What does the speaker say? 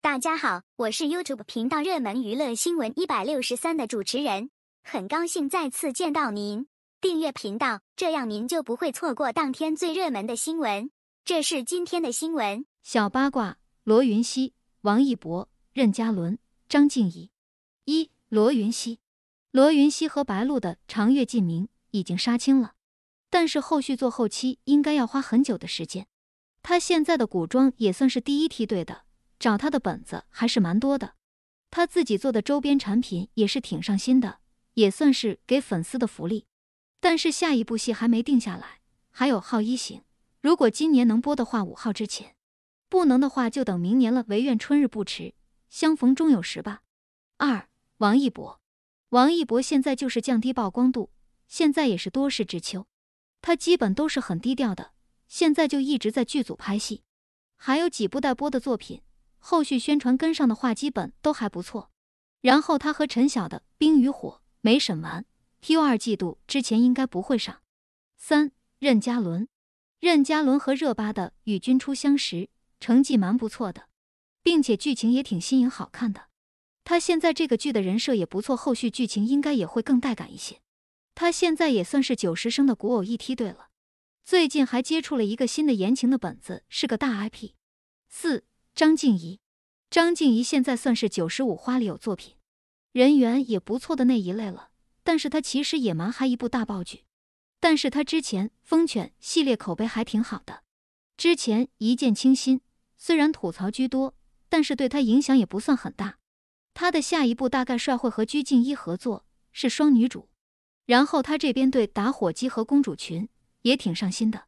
大家好，我是 YouTube 频道热门娱乐新闻一百六十三的主持人，很高兴再次见到您。订阅频道，这样您就不会错过当天最热门的新闻。这是今天的新闻小八卦：罗云熙、王一博、任嘉伦、张静怡。一罗云熙，罗云熙和白鹿的《长月烬明》已经杀青了，但是后续做后期应该要花很久的时间。他现在的古装也算是第一梯队的。找他的本子还是蛮多的，他自己做的周边产品也是挺上心的，也算是给粉丝的福利。但是下一部戏还没定下来，还有《号一行》，如果今年能播的话，五号之前；不能的话就等明年了。唯愿春日不迟，相逢终有时吧。二王一博，王一博现在就是降低曝光度，现在也是多事之秋，他基本都是很低调的，现在就一直在剧组拍戏，还有几部待播的作品。后续宣传跟上的话，基本都还不错。然后他和陈晓的《冰与火》没审完，Q 二季度之前应该不会上。三，任嘉伦，任嘉伦和热巴的《与君初相识》成绩蛮不错的，并且剧情也挺新颖好看的。他现在这个剧的人设也不错，后续剧情应该也会更带感一些。他现在也算是九十升的古偶一梯队了。最近还接触了一个新的言情的本子，是个大 IP。四。张静怡，张静怡现在算是九十五花里有作品、人缘也不错的那一类了。但是她其实也蛮还一部大爆剧。但是她之前《疯犬》系列口碑还挺好的。之前《一见倾心》虽然吐槽居多，但是对她影响也不算很大。她的下一部大概率会和鞠婧祎合作，是双女主。然后她这边对打火机和公主裙也挺上心的。